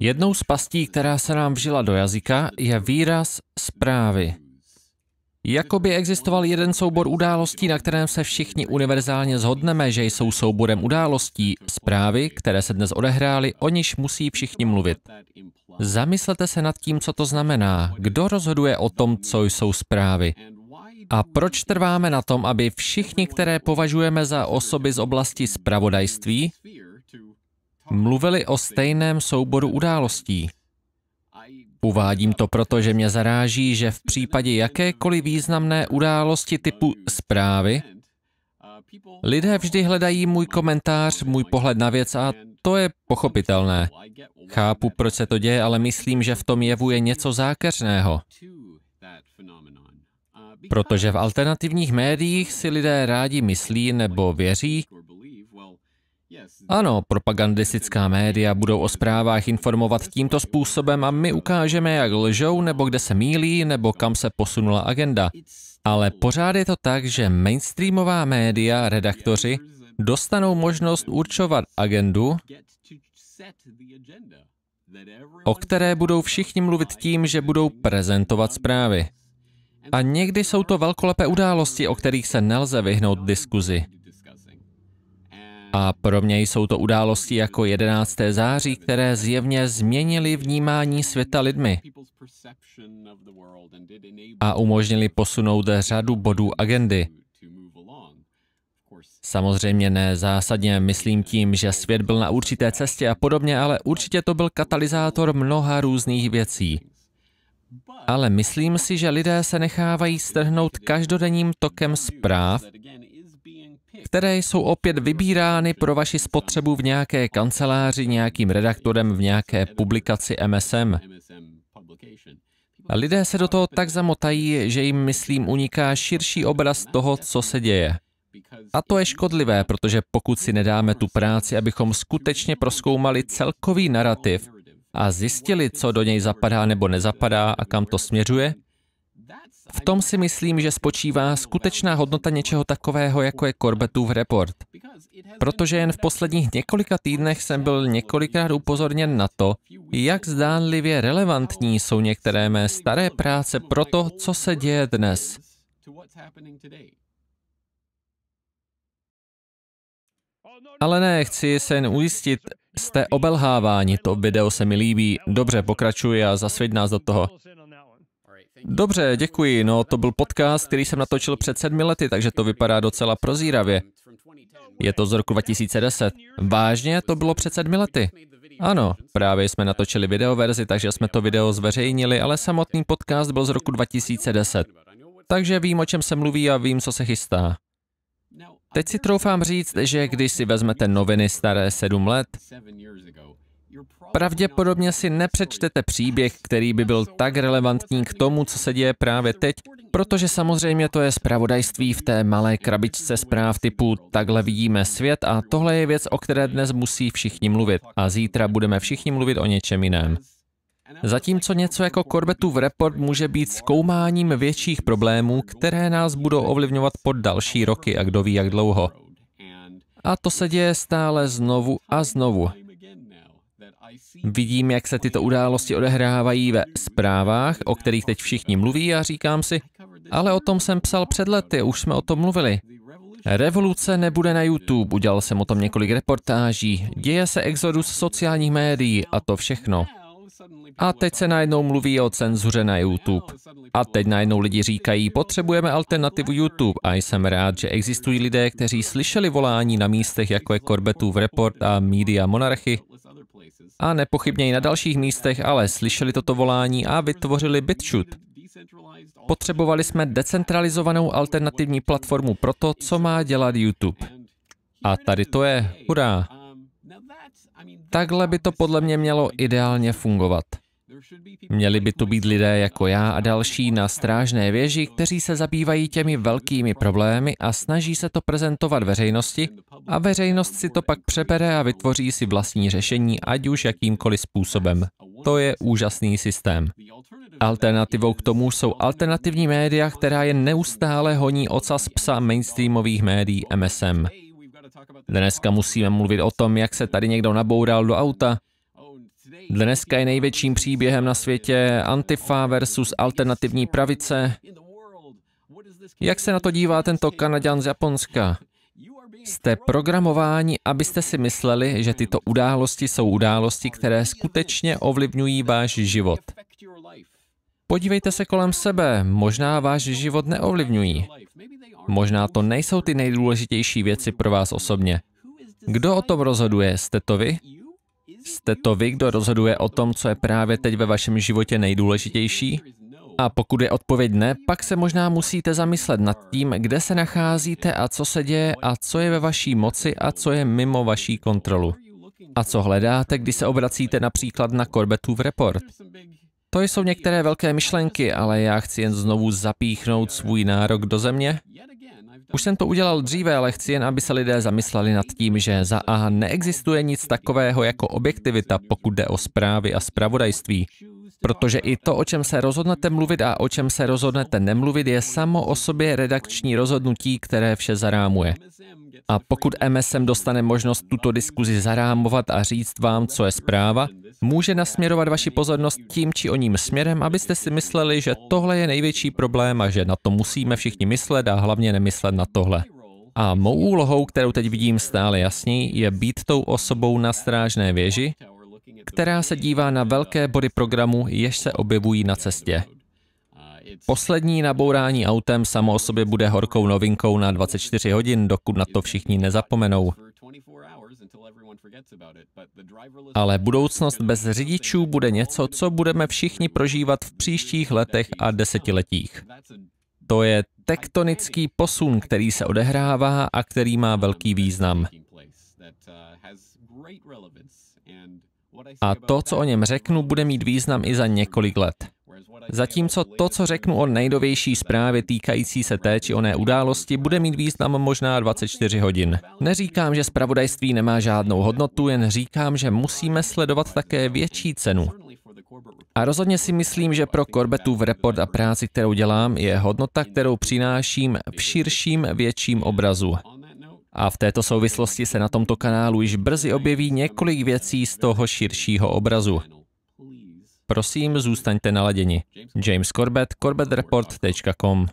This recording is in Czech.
Jednou z pastí, která se nám vžila do jazyka, je výraz zprávy. Jakoby existoval jeden soubor událostí, na kterém se všichni univerzálně zhodneme, že jsou souborem událostí, zprávy, které se dnes odehrály, o niž musí všichni mluvit. Zamyslete se nad tím, co to znamená, kdo rozhoduje o tom, co jsou zprávy. A proč trváme na tom, aby všichni, které považujeme za osoby z oblasti spravodajství, mluvili o stejném souboru událostí. Uvádím to proto, že mě zaráží, že v případě jakékoliv významné události typu zprávy, lidé vždy hledají můj komentář, můj pohled na věc a to je pochopitelné. Chápu, proč se to děje, ale myslím, že v tom jevu je něco zákeřného. Protože v alternativních médiích si lidé rádi myslí nebo věří, ano, propagandistická média budou o zprávách informovat tímto způsobem a my ukážeme, jak lžou, nebo kde se mílí, nebo kam se posunula agenda. Ale pořád je to tak, že mainstreamová média, redaktoři, dostanou možnost určovat agendu, o které budou všichni mluvit tím, že budou prezentovat zprávy. A někdy jsou to velkolepé události, o kterých se nelze vyhnout diskuzi. A pro mě jsou to události jako 11. září, které zjevně změnily vnímání světa lidmi a umožnili posunout řadu bodů agendy. Samozřejmě ne zásadně, myslím tím, že svět byl na určité cestě a podobně, ale určitě to byl katalyzátor mnoha různých věcí. Ale myslím si, že lidé se nechávají strhnout každodenním tokem zpráv, které jsou opět vybírány pro vaši spotřebu v nějaké kanceláři, nějakým redaktorem v nějaké publikaci MSM. A lidé se do toho tak zamotají, že jim, myslím, uniká širší obraz toho, co se děje. A to je škodlivé, protože pokud si nedáme tu práci, abychom skutečně proskoumali celkový narrativ a zjistili, co do něj zapadá nebo nezapadá a kam to směřuje, v tom si myslím, že spočívá skutečná hodnota něčeho takového, jako je Corbettův report. Protože jen v posledních několika týdnech jsem byl několikrát upozorněn na to, jak zdánlivě relevantní jsou některé mé staré práce pro to, co se děje dnes. Ale ne, chci se jen ujistit, jste obelháváni, to video se mi líbí. Dobře, pokračuji a zasvěď nás do toho. Dobře, děkuji. No, to byl podcast, který jsem natočil před sedmi lety, takže to vypadá docela prozíravě. Je to z roku 2010. Vážně, to bylo před sedmi lety. Ano, právě jsme natočili videoverzi, takže jsme to video zveřejnili, ale samotný podcast byl z roku 2010. Takže vím, o čem se mluví a vím, co se chystá. Teď si troufám říct, že když si vezmete noviny staré sedm let, Pravděpodobně si nepřečtete příběh, který by byl tak relevantní k tomu, co se děje právě teď, protože samozřejmě to je zpravodajství v té malé krabičce zpráv typu takhle vidíme svět a tohle je věc, o které dnes musí všichni mluvit a zítra budeme všichni mluvit o něčem jiném. Zatímco něco jako Corbettův report může být zkoumáním větších problémů, které nás budou ovlivňovat pod další roky a kdo ví jak dlouho. A to se děje stále znovu a znovu. Vidím, jak se tyto události odehrávají ve zprávách, o kterých teď všichni mluví a říkám si, ale o tom jsem psal před lety, už jsme o tom mluvili. Revoluce nebude na YouTube, udělal jsem o tom několik reportáží, děje se exodus sociálních médií a to všechno. A teď se najednou mluví o cenzuře na YouTube. A teď najednou lidi říkají, potřebujeme alternativu YouTube. A jsem rád, že existují lidé, kteří slyšeli volání na místech, jako je Corbettův report a Media Monarchy, a nepochybně i na dalších místech, ale slyšeli toto volání a vytvořili BitChute. Potřebovali jsme decentralizovanou alternativní platformu pro to, co má dělat YouTube. A tady to je, hurá. Takhle by to podle mě mělo ideálně fungovat. Měli by tu být lidé jako já a další na strážné věži, kteří se zabývají těmi velkými problémy a snaží se to prezentovat veřejnosti a veřejnost si to pak přebere a vytvoří si vlastní řešení, ať už jakýmkoliv způsobem. To je úžasný systém. Alternativou k tomu jsou alternativní média, která je neustále honí ocas psa mainstreamových médií MSM. Dneska musíme mluvit o tom, jak se tady někdo naboural do auta, Dneska je největším příběhem na světě Antifa versus alternativní pravice. Jak se na to dívá tento Kanaďan z Japonska? Jste programováni, abyste si mysleli, že tyto události jsou události, které skutečně ovlivňují váš život. Podívejte se kolem sebe, možná váš život neovlivňují. Možná to nejsou ty nejdůležitější věci pro vás osobně. Kdo o tom rozhoduje? Jste to vy? Jste to vy, kdo rozhoduje o tom, co je právě teď ve vašem životě nejdůležitější? A pokud je odpověď ne, pak se možná musíte zamyslet nad tím, kde se nacházíte a co se děje a co je ve vaší moci a co je mimo vaší kontrolu. A co hledáte, když se obracíte například na Corbettův report? To jsou některé velké myšlenky, ale já chci jen znovu zapíchnout svůj nárok do země už jsem to udělal dříve, ale chci jen, aby se lidé zamysleli nad tím, že za A neexistuje nic takového jako objektivita, pokud jde o zprávy a zpravodajství. Protože i to, o čem se rozhodnete mluvit a o čem se rozhodnete nemluvit, je samo o sobě redakční rozhodnutí, které vše zarámuje. A pokud MSM dostane možnost tuto diskuzi zarámovat a říct vám, co je zpráva, může nasměrovat vaši pozornost tím či oním směrem, abyste si mysleli, že tohle je největší problém a že na to musíme všichni myslet a hlavně nemyslet na tohle. A mou úlohou, kterou teď vidím stále jasněji, je být tou osobou na strážné věži, která se dívá na velké body programu, jež se objevují na cestě. Poslední nabourání autem samo o sobě bude horkou novinkou na 24 hodin, dokud na to všichni nezapomenou. Ale budoucnost bez řidičů bude něco, co budeme všichni prožívat v příštích letech a desetiletích. To je tektonický posun, který se odehrává a který má velký význam. A to, co o něm řeknu, bude mít význam i za několik let. Zatímco to, co řeknu o nejdovější zprávě týkající se té či oné události, bude mít význam možná 24 hodin. Neříkám, že zpravodajství nemá žádnou hodnotu, jen říkám, že musíme sledovat také větší cenu. A rozhodně si myslím, že pro korbetu v report a práci, kterou dělám, je hodnota, kterou přináším v širším, větším obrazu. A v této souvislosti se na tomto kanálu již brzy objeví několik věcí z toho širšího obrazu. Prosím, zůstaňte naladěni. James Corbett, corbettreport.com